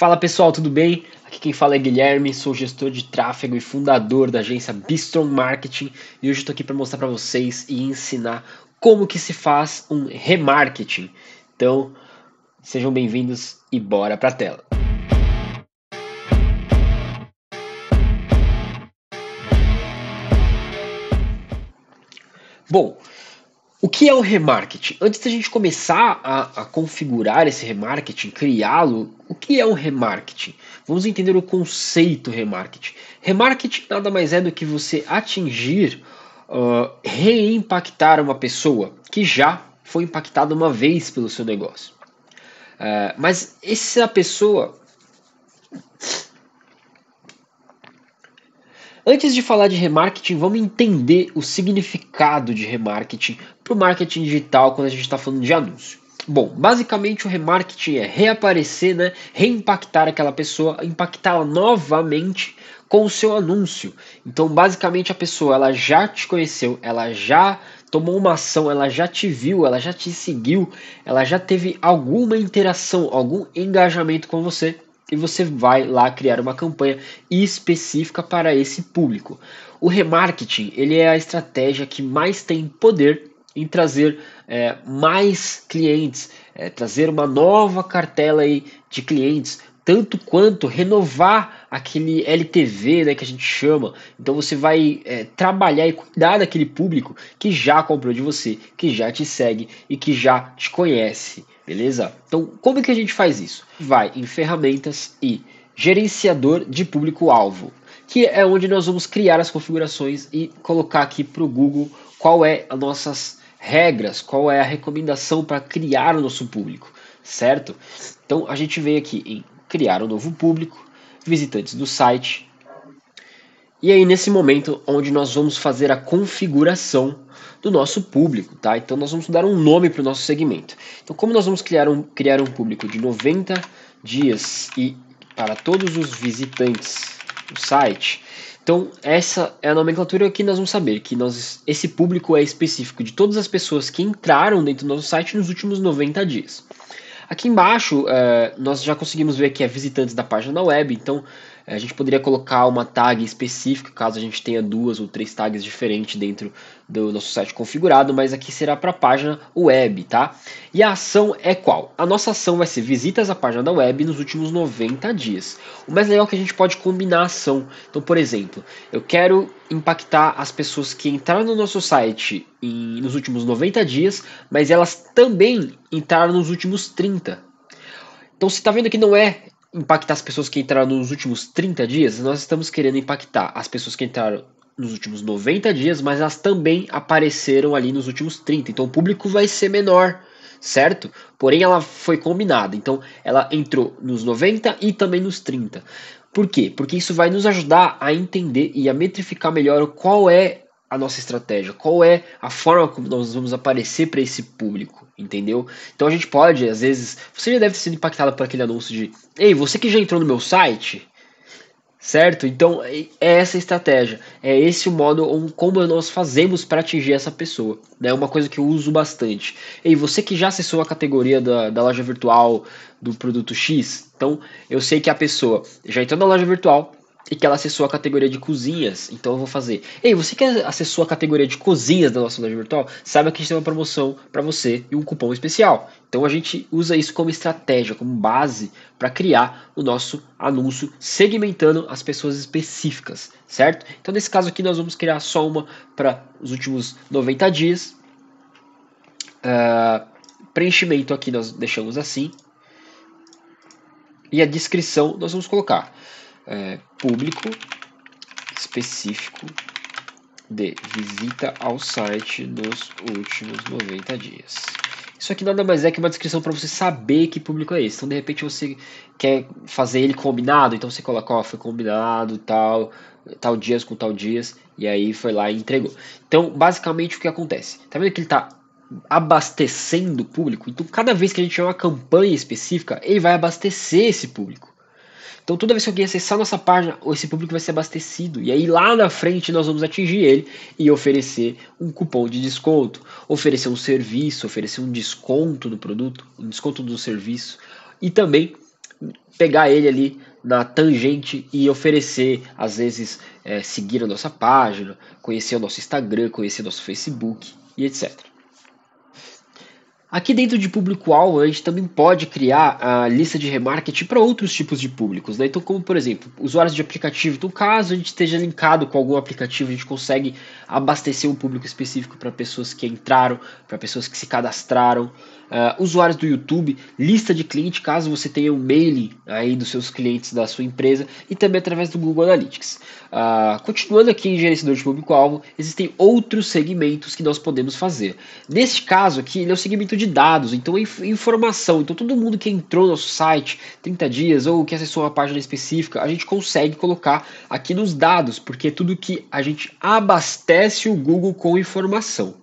Fala pessoal, tudo bem? Aqui quem fala é Guilherme, sou gestor de tráfego e fundador da agência Bistron Marketing e hoje estou aqui para mostrar para vocês e ensinar como que se faz um remarketing. Então, sejam bem-vindos e bora para a tela. Bom, o que é o remarketing? Antes da gente começar a, a configurar esse remarketing, criá-lo, o que é o remarketing? Vamos entender o conceito remarketing. Remarketing nada mais é do que você atingir, uh, reimpactar uma pessoa que já foi impactada uma vez pelo seu negócio. Uh, mas essa pessoa Antes de falar de remarketing, vamos entender o significado de remarketing para o marketing digital quando a gente está falando de anúncio. Bom, basicamente o remarketing é reaparecer, né, reimpactar aquela pessoa, impactá-la novamente com o seu anúncio. Então, basicamente a pessoa ela já te conheceu, ela já tomou uma ação, ela já te viu, ela já te seguiu, ela já teve alguma interação, algum engajamento com você e você vai lá criar uma campanha específica para esse público. O remarketing ele é a estratégia que mais tem poder em trazer é, mais clientes, é, trazer uma nova cartela aí de clientes, tanto quanto renovar aquele LTV né, que a gente chama. Então você vai é, trabalhar e cuidar daquele público que já comprou de você, que já te segue e que já te conhece beleza? Então, como é que a gente faz isso? Vai em ferramentas e gerenciador de público-alvo, que é onde nós vamos criar as configurações e colocar aqui para o Google qual é as nossas regras, qual é a recomendação para criar o nosso público, certo? Então, a gente vem aqui em criar um novo público, visitantes do site, e aí nesse momento onde nós vamos fazer a configuração do nosso público, tá? Então nós vamos dar um nome para o nosso segmento. Então, como nós vamos criar um, criar um público de 90 dias e para todos os visitantes do site, então essa é a nomenclatura que nós vamos saber que nós, esse público é específico de todas as pessoas que entraram dentro do nosso site nos últimos 90 dias. Aqui embaixo, eh, nós já conseguimos ver que é visitantes da página da web, então a gente poderia colocar uma tag específica, caso a gente tenha duas ou três tags diferentes dentro do nosso site configurado, mas aqui será para a página web, tá? E a ação é qual? A nossa ação vai ser visitas à página da web nos últimos 90 dias. O mais legal é que a gente pode combinar a ação. Então, por exemplo, eu quero impactar as pessoas que entraram no nosso site em, nos últimos 90 dias, mas elas também entraram nos últimos 30. Então você está vendo que não é impactar as pessoas que entraram nos últimos 30 dias, nós estamos querendo impactar as pessoas que entraram nos últimos 90 dias, mas elas também apareceram ali nos últimos 30. Então o público vai ser menor, certo? Porém ela foi combinada. Então ela entrou nos 90 e também nos 30. Por quê? Porque isso vai nos ajudar a entender e a metrificar melhor qual é a nossa estratégia, qual é a forma como nós vamos aparecer para esse público, entendeu? Então a gente pode, às vezes, você já deve ter sido impactado por aquele anúncio de, ei, você que já entrou no meu site, certo? Então é, é essa a estratégia, é esse o modo como nós fazemos para atingir essa pessoa, né? É uma coisa que eu uso bastante. Ei, você que já acessou a categoria da, da loja virtual do produto X, então eu sei que a pessoa já entrou na loja virtual, e que ela acessou a categoria de cozinhas. Então eu vou fazer. Ei, você que acessou a categoria de cozinhas da nossa loja virtual? Saiba que a gente tem uma promoção para você e um cupom especial. Então a gente usa isso como estratégia, como base para criar o nosso anúncio segmentando as pessoas específicas, certo? Então nesse caso aqui nós vamos criar só uma para os últimos 90 dias. Uh, preenchimento aqui nós deixamos assim. E a descrição nós vamos colocar é, público específico de visita ao site nos últimos 90 dias. Isso aqui nada mais é que uma descrição para você saber que público é esse. Então, de repente, você quer fazer ele combinado, então você coloca, ó, foi combinado, tal, tal dias com tal dias, e aí foi lá e entregou. Então, basicamente, o que acontece? Tá vendo que ele está abastecendo o público? Então, cada vez que a gente tiver uma campanha específica, ele vai abastecer esse público. Então toda vez que alguém acessar nossa página, esse público vai ser abastecido. E aí lá na frente nós vamos atingir ele e oferecer um cupom de desconto, oferecer um serviço, oferecer um desconto do produto, um desconto do serviço e também pegar ele ali na tangente e oferecer, às vezes, é, seguir a nossa página, conhecer o nosso Instagram, conhecer o nosso Facebook e etc. Aqui dentro de público-alvo, a gente também pode criar a lista de remarketing para outros tipos de públicos. Né? Então, como por exemplo, usuários de aplicativo. Então, caso a gente esteja linkado com algum aplicativo, a gente consegue abastecer um público específico para pessoas que entraram, para pessoas que se cadastraram. Uh, usuários do YouTube, lista de cliente, caso você tenha um mailing aí dos seus clientes da sua empresa e também através do Google Analytics. Uh, continuando aqui em gerenciador de público-alvo, existem outros segmentos que nós podemos fazer. Neste caso aqui, ele é o segmento de dados, então informação. Então todo mundo que entrou no nosso site 30 dias ou que acessou uma página específica, a gente consegue colocar aqui nos dados, porque é tudo que a gente abastece o Google com informação.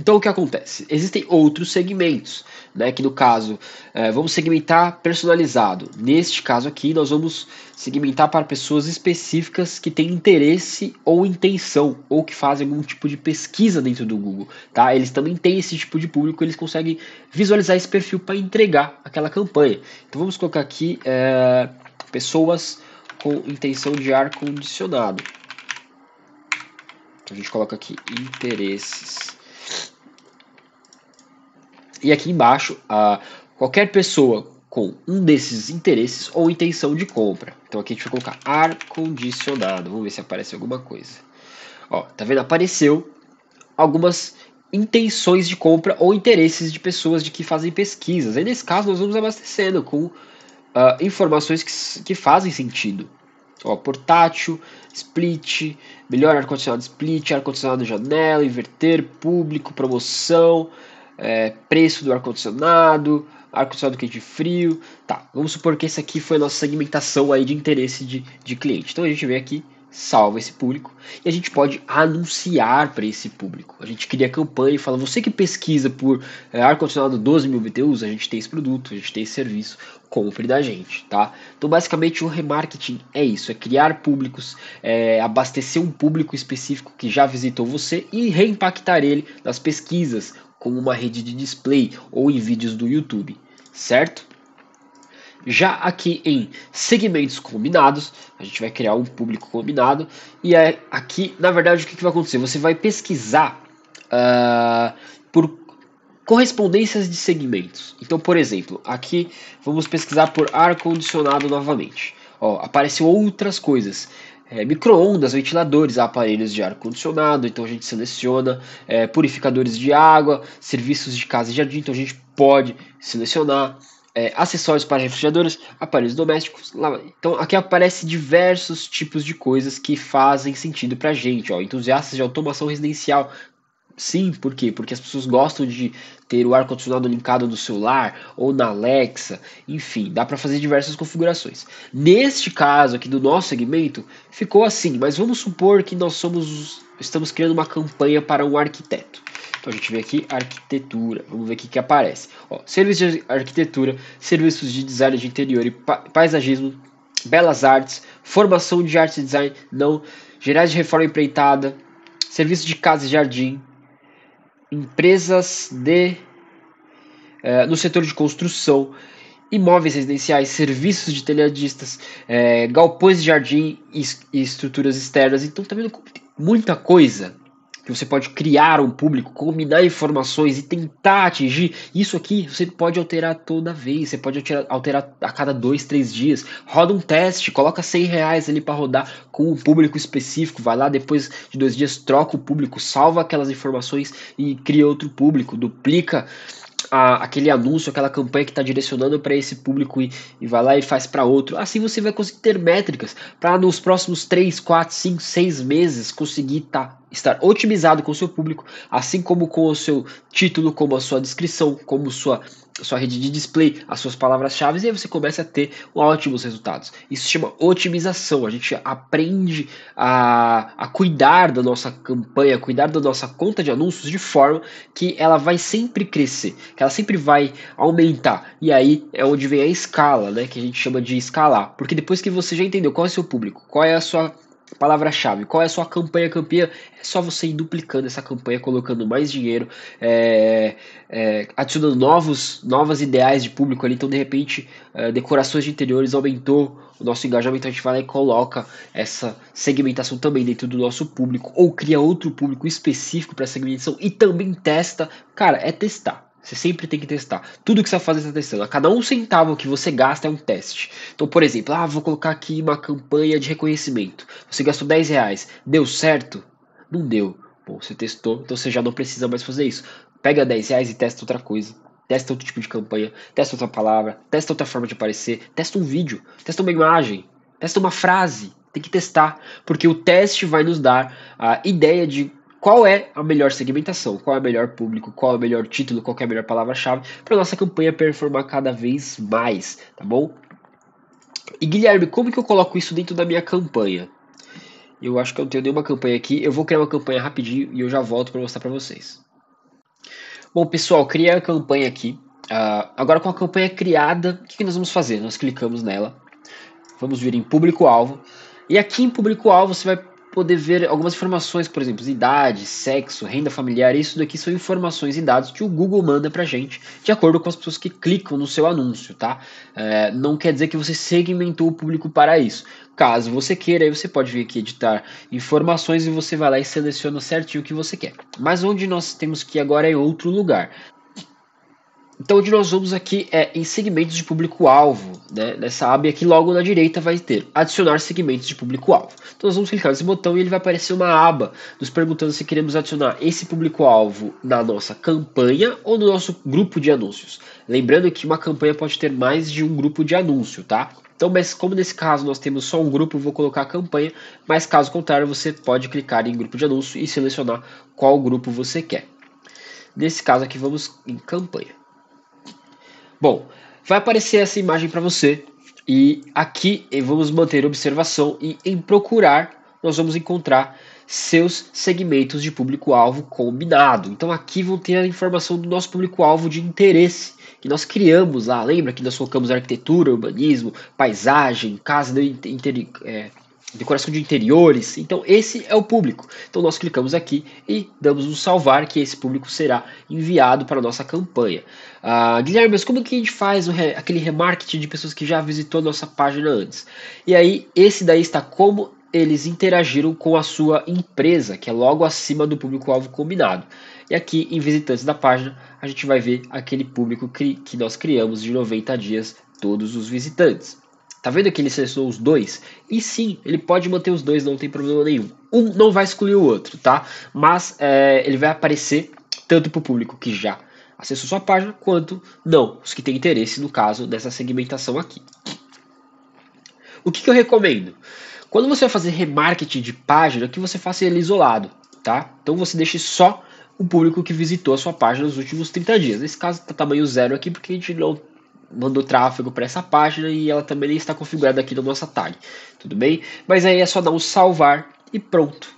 Então o que acontece? Existem outros segmentos né, que no caso é, vamos segmentar personalizado. Neste caso aqui, nós vamos segmentar para pessoas específicas que têm interesse ou intenção ou que fazem algum tipo de pesquisa dentro do Google. Tá? Eles também têm esse tipo de público, eles conseguem visualizar esse perfil para entregar aquela campanha. Então vamos colocar aqui é, pessoas com intenção de ar condicionado. Então, a gente coloca aqui interesses e aqui embaixo, a qualquer pessoa com um desses interesses ou intenção de compra. Então aqui a gente vai colocar ar condicionado. Vamos ver se aparece alguma coisa. Ó, tá vendo? Apareceu algumas intenções de compra ou interesses de pessoas de que fazem pesquisas. Aí nesse caso nós vamos abastecendo com uh, informações que, que fazem sentido. Ó, portátil, split, melhor ar-condicionado split, ar-condicionado janela, inverter, público, promoção, é, preço do ar-condicionado, ar-condicionado quente e frio. Tá, vamos supor que esse aqui foi a nossa segmentação aí de interesse de, de cliente. Então a gente vem aqui, salva esse público e a gente pode anunciar para esse público. A gente cria campanha e fala: você que pesquisa por é, ar-condicionado 12 mil BTUs, a gente tem esse produto, a gente tem esse serviço, compre da gente, tá? Então, basicamente, o remarketing é isso: é criar públicos, é, abastecer um público específico que já visitou você e reimpactar ele nas pesquisas como uma rede de display ou em vídeos do YouTube, certo? Já aqui em segmentos combinados, a gente vai criar um público combinado e é aqui, na verdade, o que, que vai acontecer? Você vai pesquisar uh, por correspondências de segmentos. Então, por exemplo, aqui vamos pesquisar por ar condicionado novamente. Ó, apareceu outras coisas é, micro-ondas, ventiladores, aparelhos de ar-condicionado, então a gente seleciona é, purificadores de água, serviços de casa e jardim, então a gente pode selecionar é, acessórios para refrigeradores, aparelhos domésticos. Lá. Então aqui aparece diversos tipos de coisas que fazem sentido para a gente. Ó. Entusiastas de automação residencial, Sim, por quê? Porque as pessoas gostam de ter o ar-condicionado linkado no celular ou na Alexa, enfim, dá para fazer diversas configurações. Neste caso aqui do nosso segmento, ficou assim, mas vamos supor que nós somos estamos criando uma campanha para um arquiteto. Então a gente vem aqui arquitetura, vamos ver o que, aparece. Ó, serviços de arquitetura, serviços de design de interior e pa paisagismo, belas artes, formação de arte e design, não, gerais de reforma empreitada, serviço de casa e jardim, empresas de é, no setor de construção, imóveis residenciais, serviços de telhadistas, é, galpões de jardim e, e, estruturas externas. Então, tá vendo como tem muita coisa que você pode criar um público, combinar informações e tentar atingir. Isso aqui você pode alterar toda vez, você pode alterar, alterar a cada dois, três dias. Roda um teste, coloca 100 reais ali para rodar com um público específico. Vai lá depois de dois dias, troca o público, salva aquelas informações e cria outro público, duplica. aquele anúncio, aquela campanha que está direcionando para esse público e, e, vai lá e faz para outro. Assim você vai conseguir ter métricas para nos próximos 3, 4, 5, 6 meses conseguir estar tá estar otimizado com o seu público, assim como com o seu título, como a sua descrição, como sua sua rede de display, as suas palavras-chave, e aí você começa a ter ótimos resultados. Isso se chama otimização. A gente aprende a, a cuidar da nossa campanha, cuidar da nossa conta de anúncios de forma que ela vai sempre crescer, que ela sempre vai aumentar. E aí é onde vem a escala, né? Que a gente chama de escalar. Porque depois que você já entendeu qual é o seu público, qual é a sua palavra-chave. Qual é a sua campanha campeã? É só você ir duplicando essa campanha, colocando mais dinheiro, é, é, adicionando novos, novas ideais de público ali. Então, de repente, é, decorações de interiores aumentou o nosso engajamento. A gente vai lá e coloca essa segmentação também dentro do nosso público, ou cria outro público específico para segmentação e também testa. Cara, é testar. Você sempre tem que testar. Tudo que você vai fazer, você está testando. A cada um centavo que você gasta é um teste. Então, por exemplo, ah, vou colocar aqui uma campanha de reconhecimento. Você gastou 10 reais. Deu certo? Não deu. Bom, você testou, então você já não precisa mais fazer isso. Pega 10 reais e testa outra coisa. Testa outro tipo de campanha. Testa outra palavra. Testa outra forma de aparecer. Testa um vídeo. Testa uma imagem. Testa uma frase. Tem que testar. Porque o teste vai nos dar a ideia de qual é a melhor segmentação, qual é o melhor público, qual é o melhor título, qual é a melhor palavra-chave para nossa campanha performar cada vez mais, tá bom? E Guilherme, como que eu coloco isso dentro da minha campanha? Eu acho que eu não tenho nenhuma campanha aqui, eu vou criar uma campanha rapidinho e eu já volto para mostrar para vocês. Bom, pessoal, criei a campanha aqui. Uh, agora com a campanha criada, o que, que nós vamos fazer? Nós clicamos nela, vamos vir em público-alvo. E aqui em público-alvo você vai poder ver algumas informações, por exemplo, idade, sexo, renda familiar, isso daqui são informações e dados que o Google manda pra gente, de acordo com as pessoas que clicam no seu anúncio, tá? É, não quer dizer que você segmentou o público para isso. Caso você queira, aí você pode vir aqui editar informações e você vai lá e seleciona certinho o que você quer. Mas onde nós temos que ir agora é outro lugar. Então, onde nós vamos aqui é em segmentos de público-alvo, né? nessa aba aqui logo na direita vai ter adicionar segmentos de público-alvo. Então, nós vamos clicar nesse botão e ele vai aparecer uma aba nos perguntando se queremos adicionar esse público-alvo na nossa campanha ou no nosso grupo de anúncios. Lembrando que uma campanha pode ter mais de um grupo de anúncio, tá? Então, mas como nesse caso nós temos só um grupo, vou colocar campanha, mas caso contrário, você pode clicar em grupo de anúncio e selecionar qual grupo você quer. Nesse caso aqui, vamos em campanha. Bom, vai aparecer essa imagem para você e aqui vamos manter observação e em procurar nós vamos encontrar seus segmentos de público-alvo combinado. Então aqui vão ter a informação do nosso público-alvo de interesse que nós criamos lá. Lembra que nós focamos arquitetura, urbanismo, paisagem, casa inter, é, decoração de interiores. Então esse é o público. Então nós clicamos aqui e damos um salvar que esse público será enviado para a nossa campanha. Ah, Guilherme, mas como que a gente faz re aquele remarketing de pessoas que já visitou a nossa página antes? E aí esse daí está como eles interagiram com a sua empresa, que é logo acima do público-alvo combinado. E aqui em visitantes da página, a gente vai ver aquele público que nós criamos de 90 dias, todos os visitantes. Tá vendo que ele selecionou os dois? E sim, ele pode manter os dois, não tem problema nenhum. Um não vai excluir o outro, tá? Mas é, ele vai aparecer tanto para o público que já acessou sua página, quanto não, os que têm interesse, no caso, dessa segmentação aqui. O que, que eu recomendo? Quando você vai fazer remarketing de página, que você faça ele isolado, tá? Então você deixe só o público que visitou a sua página nos últimos 30 dias. Nesse caso, tá tamanho zero aqui, porque a gente não mandou tráfego para essa página e ela também está configurada aqui na nossa tag, tudo bem? Mas aí é só dar um salvar e pronto.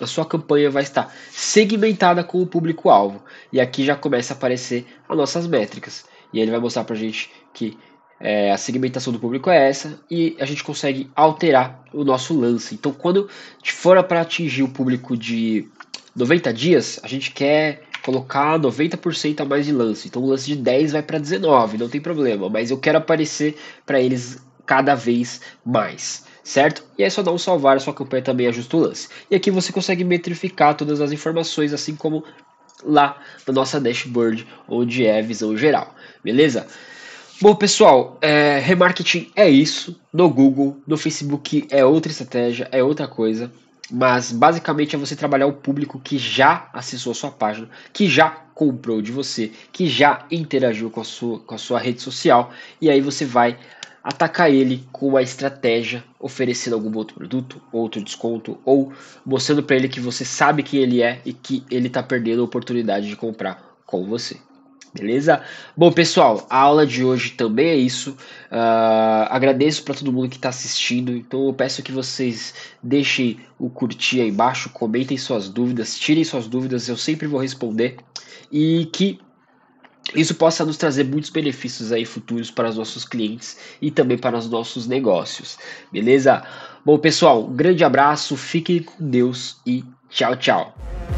A sua campanha vai estar segmentada com o público-alvo. E aqui já começa a aparecer as nossas métricas. E ele vai mostrar para a gente que é, a segmentação do público é essa e a gente consegue alterar o nosso lance. Então, quando for para atingir o público de 90 dias, a gente quer colocar 90% a mais de lance. Então o lance de 10 vai para 19, não tem problema, mas eu quero aparecer para eles cada vez mais certo? E é só dar um salvar, a sua campanha também ajusta o lance. E aqui você consegue metrificar todas as informações, assim como lá na nossa dashboard, onde é a visão geral, beleza? Bom, pessoal, é, remarketing é isso. No Google, no Facebook é outra estratégia, é outra coisa. Mas basicamente é você trabalhar o público que já acessou a sua página, que já comprou de você, que já interagiu com a sua, com a sua rede social, e aí você vai atacar ele com a estratégia, oferecendo algum outro produto, outro desconto, ou mostrando para ele que você sabe quem ele é e que ele está perdendo a oportunidade de comprar com você. Beleza? Bom, pessoal, a aula de hoje também é isso. Uh, agradeço para todo mundo que está assistindo. Então, eu peço que vocês deixem o curtir aí embaixo, comentem suas dúvidas, tirem suas dúvidas, eu sempre vou responder. E que isso possa nos trazer muitos benefícios aí futuros para os nossos clientes e também para os nossos negócios. Beleza? Bom, pessoal, um grande abraço, fiquem com Deus e tchau, tchau.